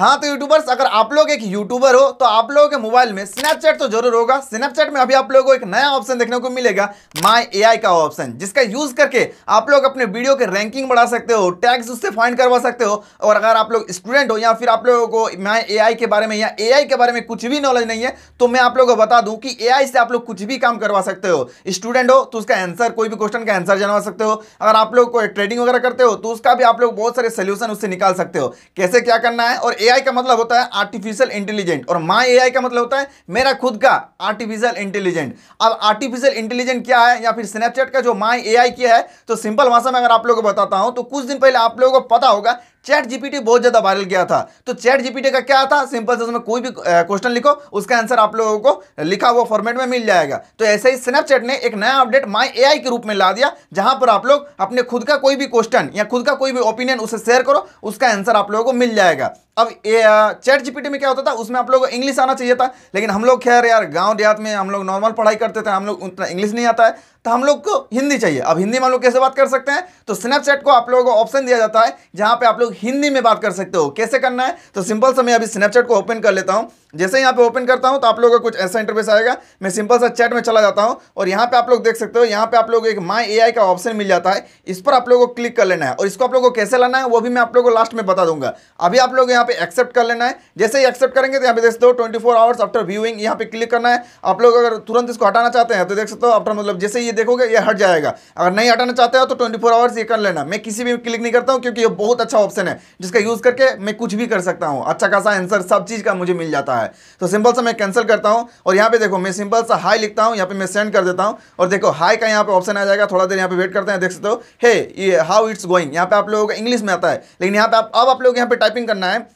हाँ तो यूट्यूबर्स अगर आप लोग एक यूट्यूबर हो तो आप लोगों के मोबाइल में स्नैपचैट तो जरूर होगा स्नैपचैट में अभी आप लोगों को एक नया ऑप्शन देखने को मिलेगा माई एआई का ऑप्शन जिसका यूज करके आप लोग अपने वीडियो के रैंकिंग बढ़ा सकते हो टैग्स उससे फाइंड करवा सकते हो और अगर आप लोग स्टूडेंट हो या फिर आप लोगों को माई ए के बारे में या ए के बारे में कुछ भी नॉलेज नहीं है तो मैं आप लोगों को बता दूँ कि ए से आप लोग कुछ भी काम करवा सकते हो स्टूडेंट हो तो उसका आंसर कोई भी क्वेश्चन का आंसर जानवा सकते हो अगर आप लोग कोई ट्रेडिंग वगैरह करते हो तो उसका भी आप लोग बहुत सारे सोल्यूशन उससे निकाल सकते हो कैसे क्या करना है और ए एआई का मतलब होता है आर्टिफिशियल इंटेलिजेंट और माई एआई का मतलब होता है मेरा खुद का आर्टिफिशियल इंटेलिजेंट अब आर्टिफिशियल इंटेलिजेंट क्या है या फिर स्नैपचैट का जो माई एआई किया है तो सिंपल भाषा में अगर आप लोगों को बताता हूं तो कुछ दिन पहले आप लोगों को पता होगा चैट जीपीटी बहुत ज्यादा वायरल गया था तो चैट जीपीटी का क्या था सिंपल से उसमें कोई भी क्वेश्चन लिखो उसका आंसर आप लोगों को लिखा हुआ फॉर्मेट में मिल जाएगा तो ऐसे ही स्नैपचैट ने एक नया अपडेट माई एआई के रूप में ला दिया जहां पर आप लोग अपने खुद का कोई भी क्वेश्चन या खुद का कोई भी ओपिनियन उसे शेयर करो उसका आंसर आप लोगों को मिल जाएगा अब चैट जीपीटी में क्या होता था उसमें आप लोगों को इंग्लिश आना चाहिए था लेकिन हम लोग खैर यार गांव देहात में हम लोग नॉर्मल पढ़ाई करते थे हम लोग उतना इंग्लिश नहीं आता है तो हम लोग को हिंदी चाहिए अब हिंदी में हम लोग कैसे बात कर सकते हैं तो स्नैपचैट को आप लोगों को ऑप्शन दिया जाता है जहां पे आप लोग हिंदी में बात कर सकते हो कैसे करना है तो सिंपल सा मैं अभी स्नैपचैट को ओपन कर लेता हूं जैसे यहां पे ओपन करता हूं तो आप लोगों का कुछ ऐसा इंटरव्यूस आएगा मैं सिंपल सा चैट में चला जाता हूँ और यहाँ पे आप लोग देख सकते हो यहाँ पे आप लोग एक माई ए का ऑप्शन मिल जाता है इस पर आप लोगों को क्लिक कर लेना है और इसको आप लोगों को कैसे लाना है वो भी मैं आप लोगों को लास्ट में बता दूंगा अभी आप लोग यहाँ पे एक्सेप्ट कर लेना है जैसे ही एक्सेप्ट करेंगे तो यहाँ पे देख सकते हो ट्वेंटी आवर्स आफ्टर व्यूइंग यहाँ पे क्लिक करना है आप लोग अगर तुरंत इसको हटाना चाहते हैं तो देख सकते हो आफ्टर मतलब जैसे ही ये देखोगे ये हट जाएगा अगर नहीं हटाना चाहते हो तो ट्वेंटी फोर आवर्स ये कर लेना मैं किसी भी क्लिक नहीं करता हूँ क्योंकि ये बहुत अच्छा ऑप्शन है जिसका यूज़ करके मैं कुछ भी कर सकता हूँ अच्छा खासा आंसर सब चीज़ का मुझे मिल जाता है तो सिंपल सा मैं कैंसिल करता हूँ और यहाँ पे देखो मैं सिंपल सा हाई लिखता हूँ यहाँ पे मैं सेंड कर देता हूँ और देखो हाई का यहाँ पे ऑप्शन आ जाएगा थोड़ा देर यहाँ पे वेट करते हैं देख सकते हो हे ये हाउ इट्स गोइंग यहाँ पे आप लोगों का इंग्लिश में आता है लेकिन यहाँ पे आप अब आप लोग यहाँ पे टाइपिंग करना है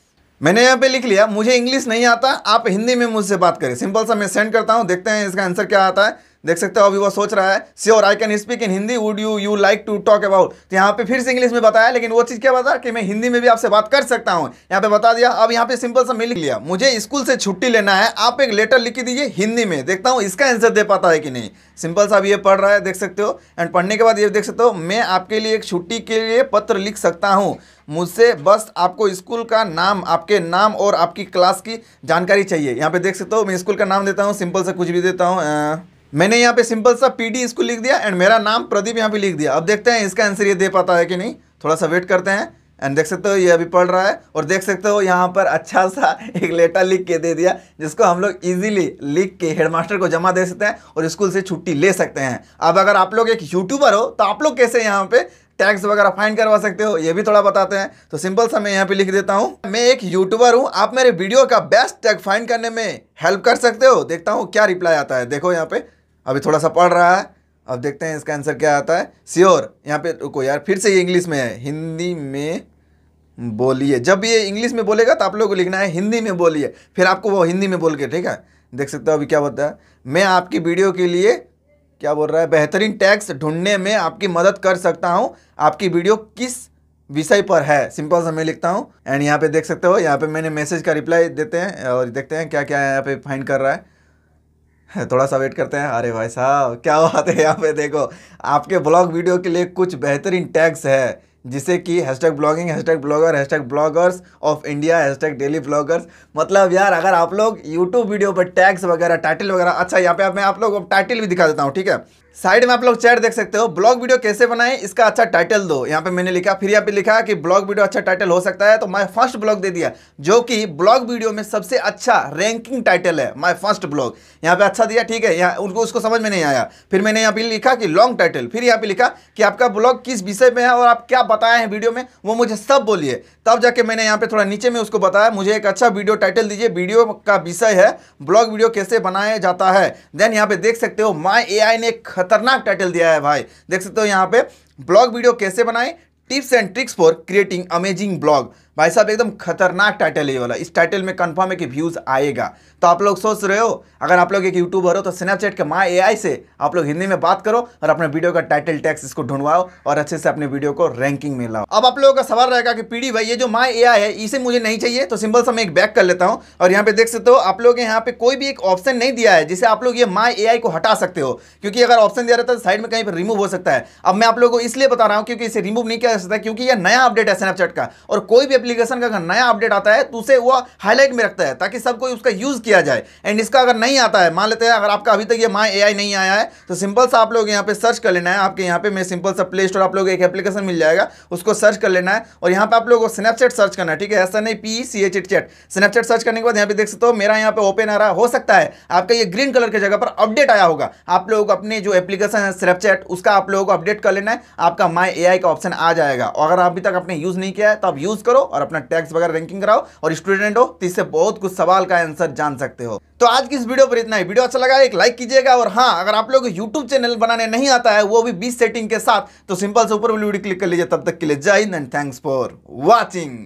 मैंने यहाँ पे लिख लिया मुझे इंग्लिश नहीं आता आप हिंदी में मुझसे बात करें सिंपल सा मैं सेंड करता हूँ देखते हैं इसका आंसर क्या आता है देख सकते हो अभी वो सोच रहा है sure I can speak in Hindi would you you like to talk about तो यहाँ पे फिर से इंग्लिश में बताया लेकिन वो चीज़ क्या बता कि मैं हिंदी में भी आपसे बात कर सकता हूँ यहाँ पे बता दिया अब यहाँ पे सिंपल सा मिल लिया मुझे स्कूल से छुट्टी लेना है आप एक लेटर लिख दीजिए हिंदी में देखता हूँ इसका आंसर दे पाता है कि नहीं सिंपल सा अब ये पढ़ रहा है देख सकते हो एंड पढ़ने के बाद ये देख सकते हो मैं आपके लिए एक छुट्टी के लिए पत्र लिख सकता हूँ मुझसे बस आपको स्कूल का नाम आपके नाम और आपकी क्लास की जानकारी चाहिए यहाँ पे देख सकते हो मैं स्कूल का नाम देता हूँ सिंपल से कुछ भी देता हूँ मैंने यहाँ पे सिंपल सा पी डी इसको लिख दिया एंड मेरा नाम प्रदीप यहाँ पे लिख दिया अब देखते हैं इसका आंसर ये दे पाता है कि नहीं थोड़ा सा वेट करते हैं एंड देख सकते हो ये अभी पढ़ रहा है और देख सकते हो यहाँ पर अच्छा सा एक लेटर लिख के दे दिया जिसको हम लोग इजीली लिख के हेडमास्टर को जमा दे सकते हैं और स्कूल से छुट्टी ले सकते हैं अब अगर आप लोग एक यूट्यूबर हो तो आप लोग कैसे यहाँ पे टैक्स वगैरह फाइन करवा सकते हो ये भी थोड़ा बताते हैं तो सिंपल सा मैं यहाँ पे लिख देता हूँ मैं एक यूट्यूबर हूँ आप मेरे वीडियो का बेस्ट टैग फाइन करने में हेल्प कर सकते हो देखता हूँ क्या रिप्लाई आता है देखो यहाँ पे अभी थोड़ा सा पढ़ रहा है अब देखते हैं इसका आंसर क्या आता है श्योर यहाँ पे रुको यार फिर से ये इंग्लिश में है हिंदी में बोलिए जब ये इंग्लिश में बोलेगा तो आप लोगों को लिखना है हिंदी में बोलिए फिर आपको वो हिंदी में बोल के ठीक है देख सकते हो अभी क्या बोलता है मैं आपकी वीडियो के लिए क्या बोल रहा है बेहतरीन टैक्स ढूंढने में आपकी मदद कर सकता हूँ आपकी वीडियो किस विषय पर है सिंपल सा मैं लिखता हूँ एंड यहाँ पे देख सकते हो यहाँ पे मैंने मैसेज का रिप्लाई देते हैं और देखते हैं क्या क्या यहाँ पे फाइंड कर रहा है थोड़ा सा वेट करते हैं अरे भाई साहब क्या बात है यहाँ पे देखो आपके ब्लॉग वीडियो के लिए कुछ बेहतरीन टैग्स है जिसे कि hashtag blogging hashtag blogger hashtag bloggers of India hashtag daily bloggers मतलब यार अगर आप लोग यूट्यूब वीडियो पर टैग्स वगैरह टाइटल वगैरह अच्छा यहाँ पे आप मैं आप लोग टाइटल भी दिखा देता हूँ ठीक है साइड में आप लोग चैट देख सकते हो ब्लॉग वीडियो कैसे बनाएं इसका अच्छा टाइटल दो यहाँ पे मैंने लिखा फिर यहाँ पे लिखा कि ब्लॉग वीडियो अच्छा टाइटल हो सकता है तो माय फर्स्ट ब्लॉग दे दिया जो कि ब्लॉग वीडियो में सबसे अच्छा रैंकिंग टाइटल है माई फर्स्ट ब्लॉग यहाँ पे अच्छा दिया ठीक है यहाँ उनको उसको समझ में नहीं आया फिर मैंने यहाँ पे लिखा कि लॉन्ग टाइटल फिर यहाँ पे लिखा कि आपका ब्लॉग किस विषय में है और आप क्या बताए हैं वीडियो में वो मुझे सब बोलिए तब जाके मैंने यहाँ पे थोड़ा नीचे में उसको बताया मुझे एक अच्छा वीडियो टाइटल दीजिए वीडियो का विषय है ब्लॉग वीडियो कैसे बनाया जाता है देन यहाँ पे देख सकते हो माई ए ने खतरनाक टाइटल दिया है भाई देख सकते हो यहाँ पे ब्लॉग वीडियो कैसे बनाएं tips and tricks for creating amazing blog भाई साहब एकदम खतरनाक टाइटल है ये वाला इस टाइटल में कंफर्म है कि व्यूज़ आएगा तो आप लोग सोच रहे हो अगर आप लोग एक यूट्यूबर हो तो स्नैपचैट के माँ एआई से आप लोग हिंदी में बात करो और अपने वीडियो का टाइटल टैक्स इसको ढूंढवाओ और अच्छे से अपने वीडियो को रैंकिंग में लाओ अब आप लोगों का सवाल रहेगा कि पीढ़ी भाई ये जो माँ ए है इसे मुझे नहीं चाहिए तो सिंपल सा मैं एक बैक कर लेता हूँ और यहाँ पे देख सकते हो आप लोग यहाँ पे कोई भी एक ऑप्शन नहीं दिया है जिसे आप लोग ये माँ ए को हटा सकते हो क्योंकि अगर ऑप्शन दिया रहता है तो साइड में कहीं पर रिमूव हो सकता है अब मैं आप लोगों को इसलिए बता रहा हूँ क्योंकि इसे रिमूव नहीं किया जा सकता क्योंकि यह नया अपडेट है स्नैपचैट का और कोई भी एप्लीकेशन का अगर नया अपडेट आता है तो उसे वह हाईलाइट में रखता है ताकि सब कोई उसका यूज़ किया जाए एंड इसका अगर नहीं आता है मान लेते हैं अगर आपका अभी तक ये माई ए नहीं आया है तो सिंपल सा आप लोग यहाँ पे सर्च कर लेना है आपके यहाँ पे मैं सिंपल सा प्ले स्टोर आप लोग एक एप्लीकेशन मिल जाएगा उसको सर्च कर लेना है और यहाँ पे आप लोग को स्नैपचैट सर्च करना है ठीक है ऐसा नहीं पी सी एच इट चैट स्नैपचैट सर्च करने के बाद यहाँ पे देख सकते हो मेरा यहाँ पे ओपन आ रहा हो सकता है आपका ये ग्रीन कलर की जगह पर अपडेट आया होगा आप लोग अपने जो एप्लीकेशन है स्नैपचैट उसका आप लोगों को अपडेट कर लेना है आपका माई ए का ऑप्शन आ जाएगा और अगर अभी तक आपने यूज़ नहीं किया है तो आप यूज़ करो और अपना टैक्स वगैरह रैंकिंग कराओ और स्टूडेंट हो तो इससे बहुत कुछ सवाल का आंसर जान सकते हो तो आज की इस वीडियो पर इतना ही वीडियो अच्छा लगा एक लाइक कीजिएगा और हाँ अगर आप लोग यूट्यूब चैनल बनाने नहीं आता है वो भी बीस सेटिंग के साथ तो सिंपल से ऊपर वाली वीडियो क्लिक कर लीजिए तब तक के लिए जय हिंद एंड थैंक्स फॉर वॉचिंग